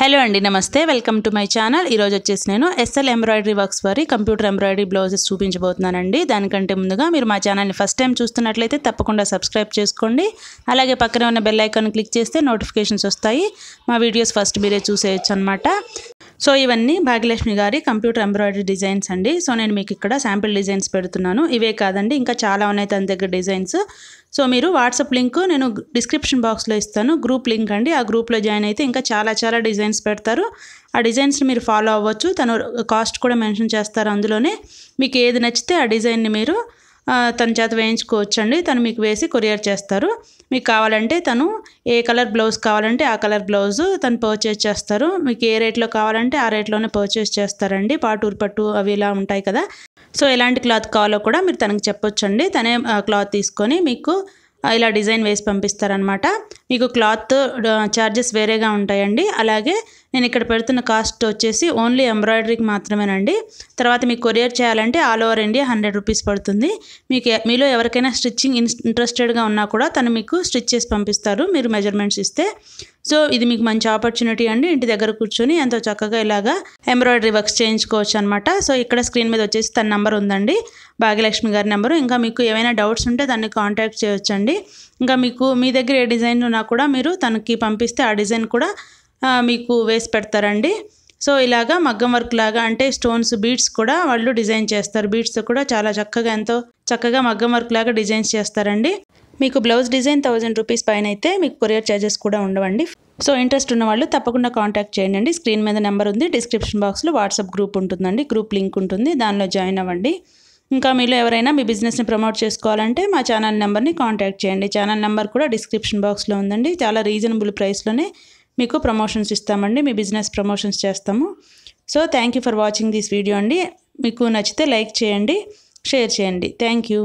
hello అండి నమస్తే welcome to my channel ఈరోజు వచ్చేసి నేను ఎస్ఎల్ ఎంబ్రాయిడరీ వర్క్స్ వారి కంప్యూటర్ ఎంబ్రాయిడరీ బ్లౌజెస్ చూపించబోతున్నానండి దానికంటే ముందుగా మీరు మా ఛానల్ని ఫస్ట్ టైం చూస్తున్నట్లయితే తప్పకుండా సబ్స్క్రైబ్ చేసుకోండి అలాగే పక్కనే ఉన్న బెల్ ఐకాన్ క్లిక్ చేస్తే నోటిఫికేషన్స్ వస్తాయి మా వీడియోస్ ఫస్ట్ మీరే చూసేయచ్చు అనమాట సో ఇవన్నీ భాగ్యలక్ష్మి గారి కంప్యూటర్ ఎంబ్రాయిడరీ డిజైన్స్ అండి సో నేను మీకు ఇక్కడ శాంపిల్ డిజైన్స్ పెడుతున్నాను ఇవే కాదండి ఇంకా చాలా ఉన్నాయి తన దగ్గర డిజైన్స్ సో మీరు వాట్సాప్ లింక్ నేను డిస్క్రిప్షన్ బాక్స్లో ఇస్తాను గ్రూప్ లింక్ అండి ఆ గ్రూప్లో జాయిన్ అయితే ఇంకా చాలా చాలా డిజైన్స్ పెడతారు ఆ డిజైన్స్ని మీరు ఫాలో అవ్వచ్చు తను కాస్ట్ కూడా మెన్షన్ చేస్తారు అందులోనే మీకు ఏది నచ్చితే ఆ డిజైన్ని మీరు తన చేత వేయించుకోవచ్చండి తను మీకు వేసి కొరియర్ చేస్తారు మీకు కావాలంటే తను ఏ కలర్ బ్లౌజ్ కావాలంటే ఆ కలర్ బ్లౌజ్ తను పర్చేస్ చేస్తారు మీకు ఏ రేట్లో కావాలంటే ఆ రేట్లోనే పర్చేస్ చేస్తారండి పాటూరు పట్టు అవి ఇలా ఉంటాయి కదా సో ఎలాంటి క్లాత్ కావాలో కూడా మీరు తనకి అండి తనే క్లాత్ తీసుకొని మీకు ఇలా డిజైన్ వేసి పంపిస్తారనమాట మీకు క్లాత్ ఛార్జెస్ వేరేగా ఉంటాయండి అలాగే నేను ఇక్కడ పెడుతున్న కాస్ట్ వచ్చేసి ఓన్లీ ఎంబ్రాయిడరీకి మాత్రమేనండి తర్వాత మీకు కొరియర్ చేయాలంటే all over India hundred rupees పడుతుంది మీకు మీలో ఎవరికైనా స్టిచ్చింగ్ ఇంట్రెస్టెడ్గా ఉన్నా కూడా తను మీకు స్టిచ్ చేసి పంపిస్తారు మీరు మెజర్మెంట్స్ ఇస్తే సో ఇది మీకు మంచి ఆపర్చునిటీ అండి ఇంటి దగ్గర కూర్చొని ఎంతో చక్కగా ఇలాగా ఎంబ్రాయిడరీ వర్క్స్ చేయించుకోవచ్చు అనమాట సో ఇక్కడ స్క్రీన్ మీద వచ్చేసి తన నెంబర్ ఉందండి భాగ్యలక్ష్మి గారి నెంబరు ఇంకా మీకు ఏమైనా డౌట్స్ ఉంటే దాన్ని కాంటాక్ట్ చేయొచ్చండి ఇంకా మీకు మీ దగ్గర ఏ డిజైన్ ఉన్నా కూడా మీరు తనకి పంపిస్తే ఆ డిజైన్ కూడా మీకు వేసి పెడతారండి సో ఇలాగా మగ్గం వర్క్ లాగా అంటే స్టోన్స్ బీడ్స్ కూడా వాళ్ళు డిజైన్ చేస్తారు బీడ్స్ కూడా చాలా చక్కగా ఎంతో చక్కగా మగ్గం వర్క్ లాగా డిజైన్స్ చేస్తారండి మీకు బ్లౌజ్ డిజైన్ థౌజండ్ రూపీస్ పైన అయితే మీకు కొరియర్ ఛార్జెస్ కూడా ఉండవండి సో ఇంట్రెస్ట్ ఉన్న వాళ్ళు తప్పకుండా కాంటాక్ట్ చేయండి స్క్రీన్ మీద నెంబర్ ఉంది డిస్క్రిప్షన్ బాక్స్లో వాట్సాప్ గ్రూప్ ఉంటుందండి గ్రూప్ లింక్ ఉంటుంది దానిలో జాయిన్ అవ్వండి ఇంకా మీలో ఎవరైనా మీ బిజినెస్ని ప్రమోట్ చేసుకోవాలంటే మా ఛానల్ నెంబర్ని కాంటాక్ట్ చేయండి ఛానల్ నెంబర్ కూడా డిస్క్రిప్షన్ బాక్స్లో ఉందండి చాలా రీజనబుల్ ప్రైస్లోనే మీకు ప్రమోషన్స్ ఇస్తామండి మీ బిజినెస్ ప్రమోషన్స్ చేస్తాము so thank you for watching this video అండి మీకు నచ్చితే లైక్ చేయండి షేర్ చేయండి థ్యాంక్ యూ